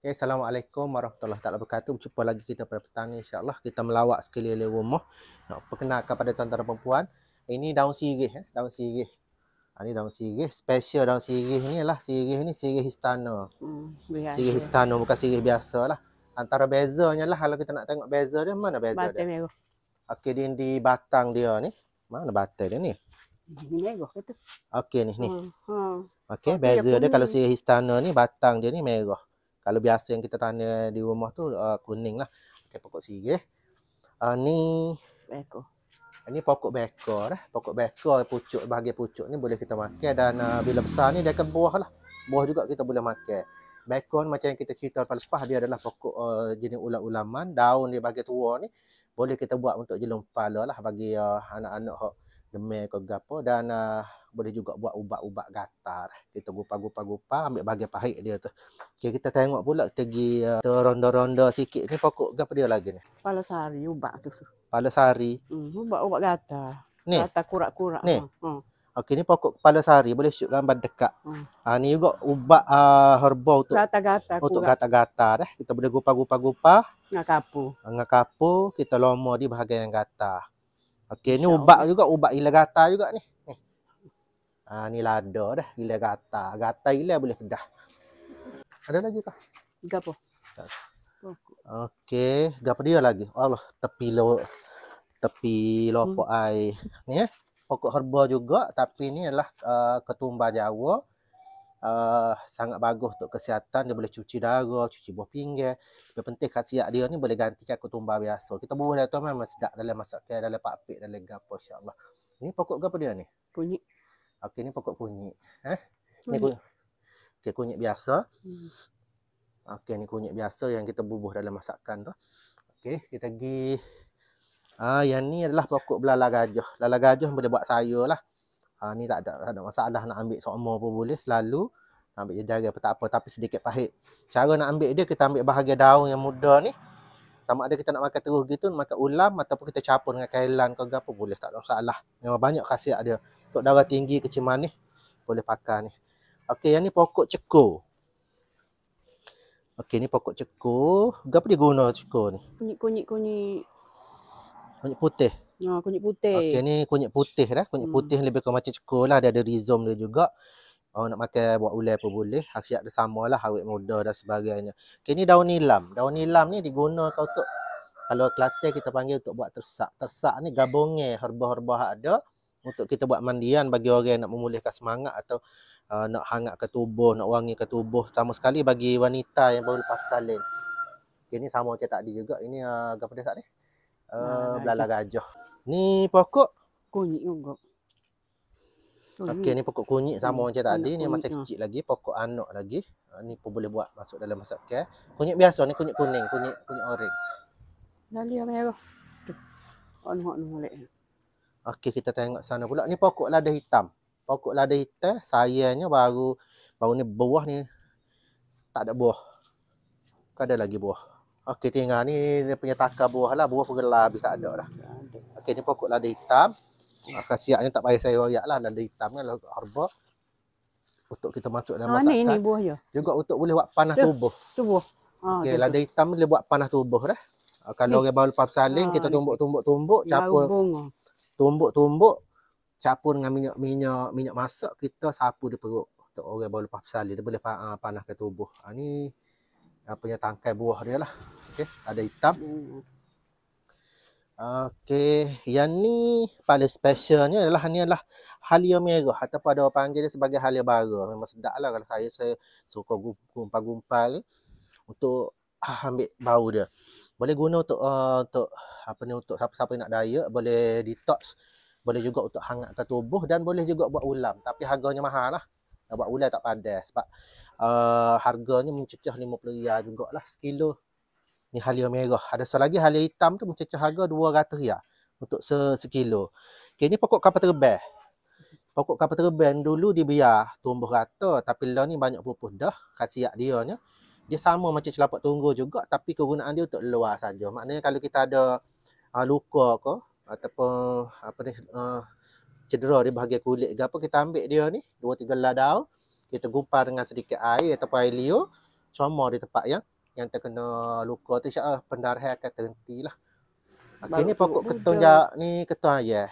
Okay, Assalamualaikum warahmatullahi wabarakatuh. Jumpa lagi kita pada petang ni. InsyaAllah kita melawak sekali oleh rumah. Nak perkenalkan pada tuan-tuan dan perempuan. Eh, ini daun sirih. Eh? Daun sirih. Ha, ini daun sirih. Special daun sirih ni lah. Sirih ni sirih istana. Hmm, sirih istana bukan sirih biasa lah. Antara bezanya lah. Kalau kita nak tengok beza dia, mana beza batang dia? Batang merah. Okey, di, di batang dia ni. Mana batang dia ni? Ini merah kata. Okey, ni. ni. Hmm, hmm. Okey, beza dia kalau sirih istana ni, batang dia ni merah kalau biasa yang kita tanya di rumah tu uh, kuning lah. Okay, pokok sirih. Uh, ni beko. Ini uh, pokok beko dah. Pokok beko pucuk bahagian pucuk ni boleh kita makan dan uh, bila besar ni dia akan buah lah. Buah juga kita boleh makan. Beko macam yang kita cerita pada -lepas dia adalah pokok uh, jenis ulam-ulaman. Daun dia bagi tua ni boleh kita buat untuk jelum pala lah bagi uh, anak-anak uh, hok -anak demek ke gapo dan uh, boleh juga buat ubat-ubat gatar, lah. kita gupa-gupa-gupa ambil bahagian pahit dia tu okay, kita tengok pula kita pergi uh, eh, ronda-ronda sikit ni pokok apa dia lagi ni pala sari ubat tu pala sari hmm, ubat-ubat gatal ni gatal kurak-kurak ni hmm. hmm. Okey ni pokok kepala sari boleh shoot gambar dekat. Hmm. Ha, ni juga ubat uh, herbal untuk gatar gata Untuk gatar-gatar, dah. Kita boleh gupa-gupa-gupa. Dengan kapur. Dengan kapur kita lomo di bahagian yang gatar. Okey ni ubat juga ubat ila juga ni. Ni. Hmm. Ha, ni lada dah. Gila gata. Gata gila boleh pedah. Ada lagi kah? Gapo. Okey. Gapo dia lagi. Allah. Tepi lo. Tepi lo hmm. air. Ni eh. Pokok herba juga. Tapi ni adalah uh, ketumbar Jawa. Uh, sangat bagus untuk kesihatan. Dia boleh cuci darah, cuci buah pinggir. Lebih penting khasiat dia ni boleh gantikan ketumba biasa. Kita buruh dia tu memang sedap dalam masakan, dalam pakpik, dalam gapo. InsyaAllah. Ni pokok gapo dia ni? Kunyit. Okey ni pokok kunyit. Eh? Ni kunyit. Okey kunyit biasa. Hmm. Okey ni kunyit biasa yang kita bubuh dalam masakan tu. Okey, kita pergi Ah yang ni adalah pokok belala gajah. Belala gajah boleh buat sayur lah. Ah ni tak ada tak ada masalah nak ambil semua pun boleh selalu. Ambil je jari apa tak apa tapi sedikit pahit. Cara nak ambil dia kita ambil bahagian daun yang muda ni. Sama ada kita nak makan terus gitu, makan ulam ataupun kita capur dengan kailan ke apa boleh tak ada masalah. Memang banyak khasiat dia untuk darah tinggi kecil manis boleh pakai ni. Okey, yang ni pokok cekur. Okey, ni pokok cekur. Apa dia guna cekur ni? Kunyit-kunyit. Kunyit kunyit putih. Ya, oh, kunyit putih. Okey, ni kunyit putih dah. Kunyit hmm. putih lebih kurang macam cekur lah. Dia ada rhizome dia juga. Oh, nak makan buat ulai pun boleh. Akhirat dia sama lah. Awet muda dan sebagainya. Okey, ni daun nilam. Daun nilam ni digunakan untuk kalau kelate kita panggil untuk buat tersak. Tersak ni gabungnya herba-herba ada. Uh, untuk kita buat mandian bagi orang yang nak memulihkan semangat atau uh, nak hangat ke tubuh, nak wangi ke tubuh. Terutama sekali bagi wanita yang baru lepas salin. Okay, ini sama macam tadi juga. Ini uh, apa dia saat ni? Ah, uh, belalang gajah. Ni pokok? Kunyit juga. Okey, ni pokok kunyit sama macam tadi. Ini masih kecil ah. lagi. Pokok anak lagi. Uh, ni pun boleh buat masuk dalam masak ke. Kunyit biasa ni kunyit kuning. Kunyit kunyit oranye. Lali yang merah. Tu. Anak-anak boleh. Okey kita tengok sana pula. Ni pokok lada hitam. Pokok lada hitam sayangnya baru baru ni buah ni. Tak ada buah. Tak ada lagi buah. Okey tinggal ni dia punya takar buah lah. Buah pergelar habis tak ada dah. Okey ni pokok lada hitam. Ah, Kasiak ni tak payah saya royak lah. Lada hitam ni lah harba. Untuk kita masuk dalam ha, masakan. Ini buah ya. Juga untuk boleh buat panah tu, tubuh. Tu Ha, Okey lada hitam boleh buat panah tubuh dah. Kalau orang baru lepas saling, kita tumbuk-tumbuk-tumbuk. Ya, tumbuk-tumbuk capur dengan minyak-minyak minyak masak kita sapu di perut untuk orang baru lepas bersalin dia boleh uh, ah, panas ke tubuh ha, ni apa ah, punya tangkai buah dia lah okey ada hitam okey yang ni paling specialnya adalah ni adalah halia merah atau pada orang panggil dia sebagai halia bara memang sedap lah kalau saya saya suka gumpal-gumpal untuk ah, ambil bau dia boleh guna untuk uh, untuk apa ni untuk siapa-siapa nak diet boleh detox boleh juga untuk hangatkan tubuh dan boleh juga buat ulam tapi harganya mahal lah nak buat ulam tak pandai sebab uh, harganya mencecah RM50 jugalah sekilo ni halia merah ada selagi halia hitam tu mencecah harga RM200 untuk se sekilo okay, ni pokok kapal terbang pokok kapal terbang dulu dia tumbuh rata tapi lah ni banyak pupus dah khasiat dia ni dia sama macam celapak tunggu juga tapi kegunaan dia untuk luar saja. Maknanya kalau kita ada uh, luka ke ataupun apa ni uh, cedera di bahagian kulit ke apa kita ambil dia ni dua tiga helai daun kita gumpal dengan sedikit air ataupun air liur cuma di tempat yang yang terkena luka tu insya pendarahan akan terhenti lah. Okey ni pokok ketun ni ketun ayah.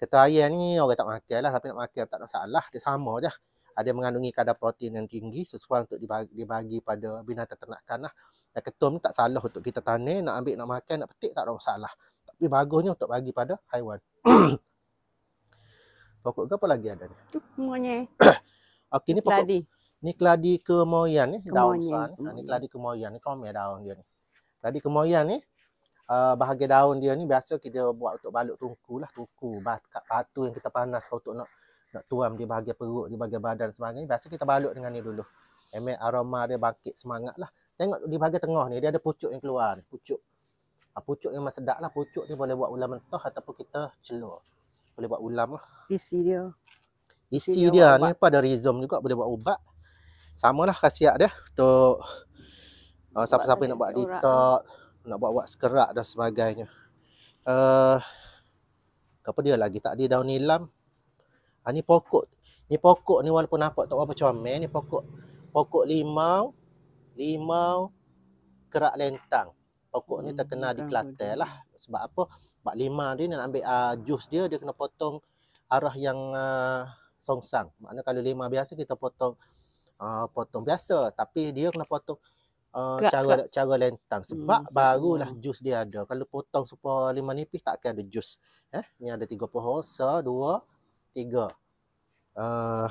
Ketun ayah ni orang tak makan tapi lah, nak makan tak ada salah dia sama je ada mengandungi kadar protein yang tinggi sesuai untuk dibagi, dibagi pada binatang ternakan lah. Dan ketum tak salah untuk kita tanam, nak ambil, nak makan, nak petik tak ada masalah. Tapi bagusnya untuk bagi pada haiwan. pokok ke apa lagi ada ni? Itu monyet. Okey ni pokok. Kladi. Ni keladi kemoyan ni, daun sana. Ha, ni keladi kemoyan ni, kau daun dia ni. Keladi kemoyan ni, Uh, bahagian daun dia ni biasa kita buat untuk balut tungku lah tungku batu yang kita panas lah untuk nak nak tuam di bahagian perut, di bahagian badan sebagainya. Biasa kita balut dengan ni dulu. Emel aroma dia bangkit semangat lah. Tengok di bahagian tengah ni, dia ada pucuk yang keluar ni. Pucuk. Ha, pucuk yang sedap lah. Pucuk ni boleh buat ulam mentah ataupun kita celur. Boleh buat ulam lah. Isi dia. Isi, Isi dia, dia ni apa ada rizom juga boleh buat ubat. Sama lah khasiat dia untuk uh, siapa-siapa nak buat detox, lah. nak buat-buat skerak dan sebagainya. Uh, apa dia lagi? Tak ada daun nilam. Ha, ni pokok. Ni pokok ni walaupun nampak tak apa macam ni pokok. Pokok limau, limau kerak lentang. Pokok ni hmm, terkena di Kelantan lah. Sebab apa? Sebab limau ni nak ambil uh, jus dia, dia kena potong arah yang uh, songsang. Maknanya kalau limau biasa kita potong uh, potong biasa. Tapi dia kena potong Uh, kerak, cara kerak. cara lentang sebab hmm. barulah jus dia ada kalau potong supaya lima nipis takkan ada jus eh ni ada tiga pohon se, dua tiga. Uh,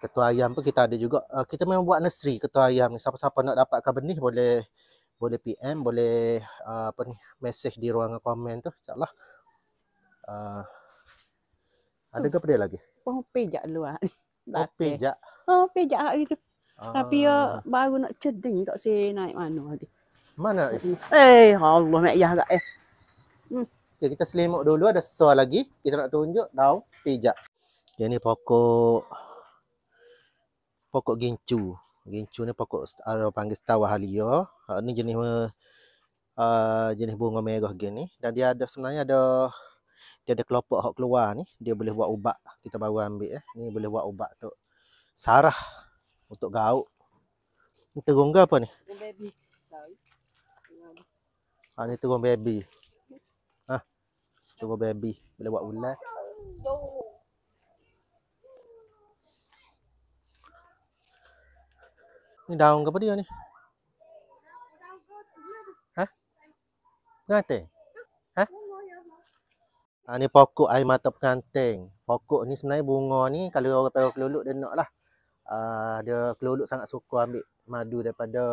ketua ayam pun kita ada juga. Uh, kita memang buat nursery ketua ayam Siapa-siapa nak dapatkan benih boleh boleh PM, boleh uh, apa ni, message di ruangan komen tu. Insyaallah. Uh, ada ke apa dia lagi? Oh, pejak luar. Oh, pejak. Oh, pejak hari tu. Ah. Tapi ya, uh, baru nak ceding tak si naik mana lagi. Mana? Eh, Allah, mak ya agak eh. Hmm. Okay, kita selimut dulu. Ada soal lagi. Kita nak tunjuk daun pijak. Okay, ni pokok pokok gincu. Gincu ni pokok ada uh, panggil setawa halia. Uh, ni jenis uh, jenis bunga merah gini. Dan dia ada sebenarnya ada dia ada kelopak hok keluar ni. Dia boleh buat ubat. Kita baru ambil eh. Ni boleh buat ubat tu. Sarah untuk gauk. Ini terung apa ni? Terung baby. Ha, ni terung baby turun baby boleh buat ulat ni daun ke apa dia ni ha pengantin ha ha ni pokok air mata pengantin pokok ni sebenarnya bunga ni kalau orang pakai keluluk dia nak lah uh, ah, dia keluluk sangat suka ambil madu daripada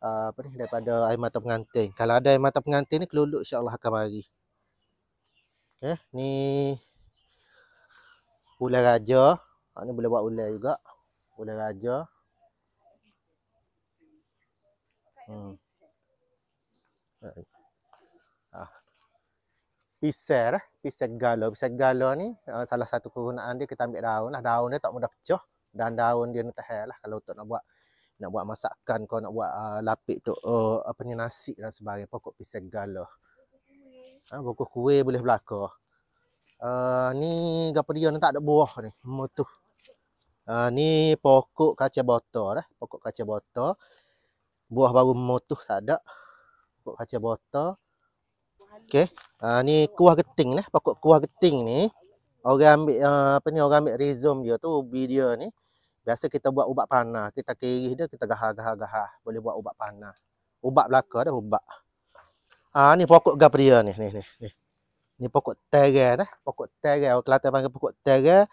Uh, apa ni daripada air mata pengantin. Kalau ada air mata pengantin ni keluluk insya-Allah akan mari. Eh, ni ular raja. Ha ni boleh buat ular juga. Ular raja. Hmm. Ah. Pisar, eh? pisar galo, pisar galo ni ah, salah satu kegunaan dia kita ambil daun lah. Daun dia tak mudah pecah dan daun dia ni tahan lah kalau untuk nak buat nak buat masakan kau nak buat uh, lapik tu uh, apa ni nasi dan sebagainya pokok pisar galo ha, ah, Bungkus kuih boleh berlaku uh, ah, Ni gapa dia ni tak ada buah ni Motuh ah, uh, Ni pokok kaca botol eh. Pokok kaca botol Buah baru motuh tak ada Pokok kaca botol Okay uh, Ni kuah keting lah Pokok kuah keting ni Orang ambil uh, Apa ni orang ambil resume dia tu Ubi dia ni Biasa kita buat ubat panah Kita kiri dia kita gahar-gahar-gahar Boleh buat ubat panah Ubat belaka ada ubat Ha, ni pokok gap dia ni. Ni, ni, ni. ni pokok terai dah. Pokok terai. Orang Kelantan panggil pokok terai.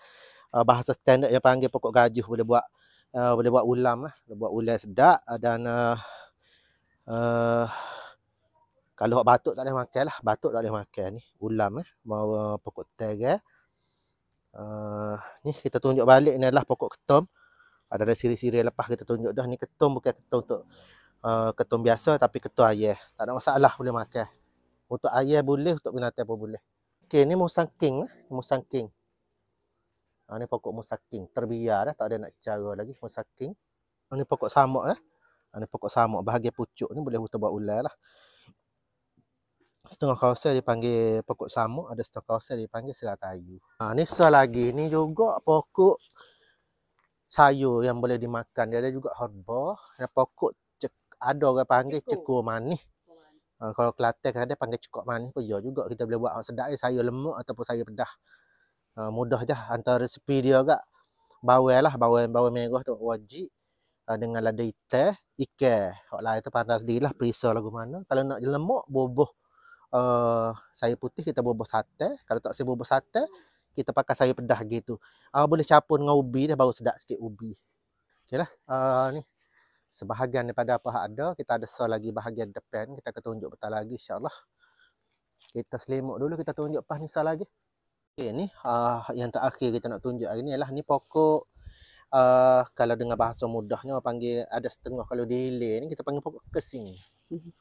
Uh, bahasa standard dia panggil pokok gajuh. Boleh buat uh, boleh buat ulam lah. Boleh buat ulam sedap. Uh, ah, dan uh, uh, kalau orang batuk tak boleh makan lah. Batuk tak boleh makan ni. Ulam eh. Bawa pokok terai. Uh, ni kita tunjuk balik. Ni adalah pokok ketum. Ada siri-siri lepas kita tunjuk dah. Ni ketum bukan ketum untuk Eh, ketum biasa tapi ketua ayah. Tak ada masalah boleh makan. Untuk ayah boleh, untuk binatang pun boleh. Okey, ni musang king. Eh. Musang king. Ha, ni pokok musang king. Terbiar dah. Eh. Tak ada nak cara lagi. Musang king. Ha, ni pokok samok lah. Ha, ni pokok samok Bahagian pucuk ni boleh untuk buat ular lah. Setengah kawasan dia panggil pokok samok Ada setengah kawasan dia panggil serah kayu. Ha, ah, ni sel lagi. Ni juga pokok sayur yang boleh dimakan. Dia ada juga herba. Dan pokok ada orang panggil cekur manis. Uh, kalau Kelantan kan ada panggil cekur manis pun ya juga kita boleh buat sedap sayur lemak ataupun sayur pedas. Uh, mudah je lah. antara resipi dia agak bawang lah bawang bawang merah tu wajib uh, dengan lada hitam ikan hak lain tu pandai sendirilah perisa lagu mana kalau nak lemak bubuh uh, sayur putih kita bubuh sate kalau tak sayur bubuh sate kita pakai sayur pedah gitu uh, boleh capun dengan ubi dia baru sedap sikit ubi okeylah uh, ni sebahagian daripada apa yang ada kita ada sel lagi bahagian depan kita akan tunjuk betul lagi insyaallah kita selimut dulu kita tunjuk pas ni sel lagi okey ni uh, yang terakhir kita nak tunjuk hari ni ialah ni pokok uh, kalau dengan bahasa mudahnya panggil ada setengah kalau dihilir ni kita panggil pokok kesing mhm.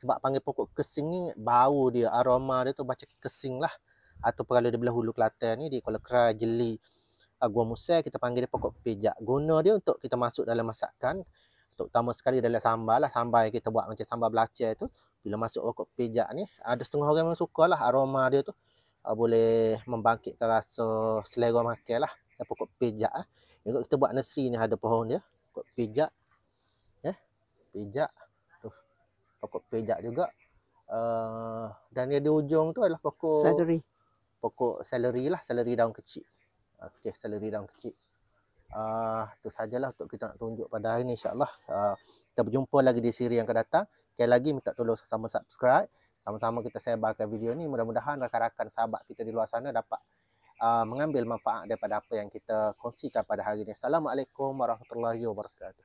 sebab panggil pokok kesing ni bau dia aroma dia tu macam kesing lah atau kalau di belah hulu Kelantan ni di Kuala Kerai jeli ah, gua musa kita panggil dia pokok pijak guna dia untuk kita masuk dalam masakan terutama sekali dalam sambal lah. Sambal yang kita buat macam sambal belacar tu. Bila masuk pokok pijak ni, ada setengah orang yang suka lah aroma dia tu. Uh, boleh membangkitkan rasa selera makan lah. Dan pokok pijak lah. Ini kita buat nursery ni ada pohon dia. Pokok pijak. Ya. Yeah. Pijak. Tu. Pokok pijak juga. Uh, dan dia di ujung tu adalah pokok... Celery. Pokok celery lah. Celery daun kecil. Ah, okay, celery daun kecil uh, itu sajalah untuk kita nak tunjuk pada hari ini insyaAllah. Uh, kita berjumpa lagi di siri yang akan datang. Sekali lagi minta tolong sama subscribe. Sama-sama kita sebarkan video ni. Mudah-mudahan rakan-rakan sahabat kita di luar sana dapat uh, mengambil manfaat daripada apa yang kita kongsikan pada hari ini. Assalamualaikum warahmatullahi wabarakatuh.